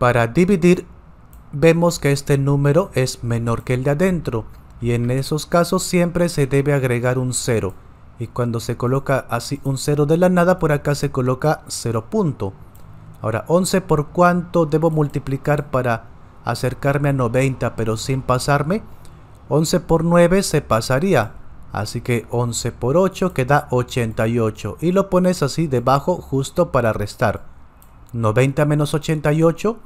Para dividir vemos que este número es menor que el de adentro y en esos casos siempre se debe agregar un 0 y cuando se coloca así un 0 de la nada por acá se coloca 0 punto ahora 11 por cuánto debo multiplicar para acercarme a 90 pero sin pasarme 11 por 9 se pasaría así que 11 por 8 queda 88 y lo pones así debajo justo para restar 90 menos 88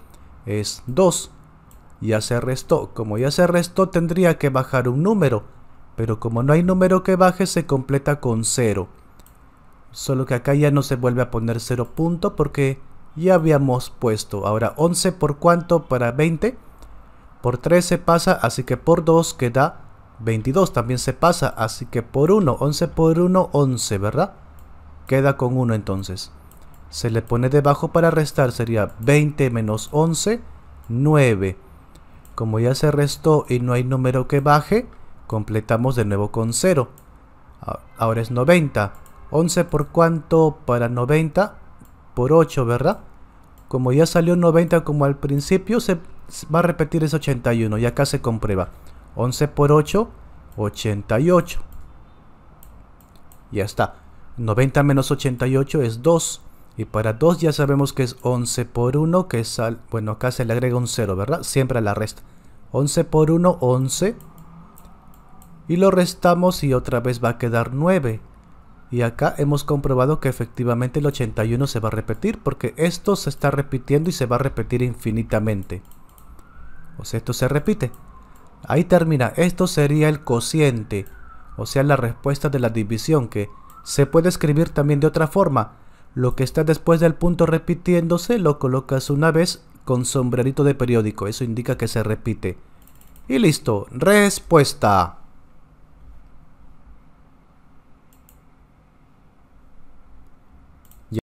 es 2. Ya se restó. Como ya se restó, tendría que bajar un número. Pero como no hay número que baje, se completa con 0. Solo que acá ya no se vuelve a poner 0 punto porque ya habíamos puesto. Ahora 11 por cuánto para 20. Por 3 se pasa, así que por 2 queda 22. También se pasa, así que por 1. 11 por 1, 11, ¿verdad? Queda con 1 entonces se le pone debajo para restar, sería 20 menos 11, 9. Como ya se restó y no hay número que baje, completamos de nuevo con 0. Ahora es 90. 11 por cuánto para 90? Por 8, ¿verdad? Como ya salió 90 como al principio, se va a repetir ese 81 y acá se comprueba. 11 por 8, 88. Ya está. 90 menos 88 es 2. Y para 2 ya sabemos que es 11 por 1, que es Bueno, acá se le agrega un 0, ¿verdad? Siempre a la resta. 11 por 1, 11. Y lo restamos y otra vez va a quedar 9. Y acá hemos comprobado que efectivamente el 81 se va a repetir, porque esto se está repitiendo y se va a repetir infinitamente. O sea, esto se repite. Ahí termina. Esto sería el cociente, o sea, la respuesta de la división, que se puede escribir también de otra forma lo que está después del punto repitiéndose lo colocas una vez con sombrerito de periódico. Eso indica que se repite. Y listo. Respuesta.